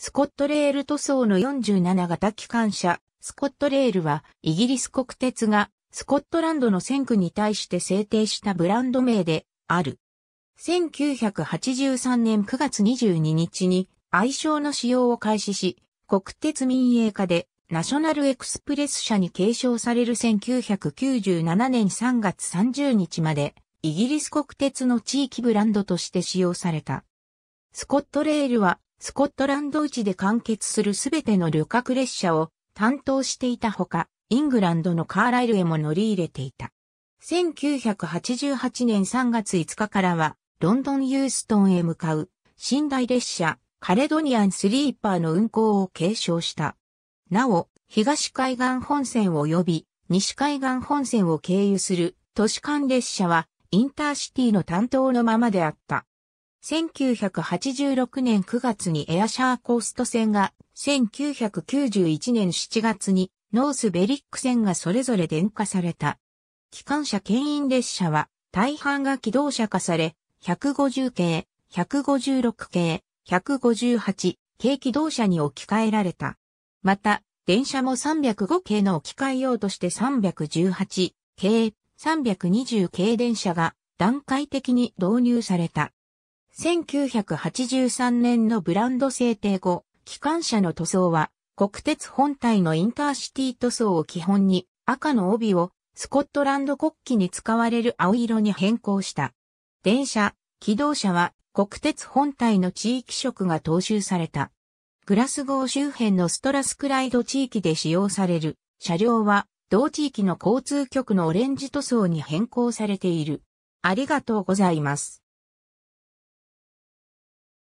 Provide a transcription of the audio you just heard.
スコットレール塗装の47型機関車、スコットレールは、イギリス国鉄が、スコットランドの線区に対して制定したブランド名で、ある。1983年9月22日に、愛称の使用を開始し、国鉄民営化で、ナショナルエクスプレス社に継承される1997年3月30日まで、イギリス国鉄の地域ブランドとして使用された。スコットレールはスコットランド内で完結するすべての旅客列車を担当していたほか、イングランドのカーライルへも乗り入れていた。1988年3月5日からは、ロンドン・ユーストンへ向かう、寝台列車、カレドニアン・スリーパーの運行を継承した。なお、東海岸本線及び、西海岸本線を経由する都市間列車は、インターシティの担当のままであった。1986年9月にエアシャーコースト線が、1991年7月にノースベリック線がそれぞれ電化された。機関車牽引列車は大半が機動車化され、150系、156系、158系機動車に置き換えられた。また、電車も305系の置き換え用として318系、320系電車が段階的に導入された。1983年のブランド制定後、機関車の塗装は国鉄本体のインターシティ塗装を基本に赤の帯をスコットランド国旗に使われる青色に変更した。電車、機動車は国鉄本体の地域色が踏襲された。グラスゴー周辺のストラスクライド地域で使用される車両は同地域の交通局のオレンジ塗装に変更されている。ありがとうございます。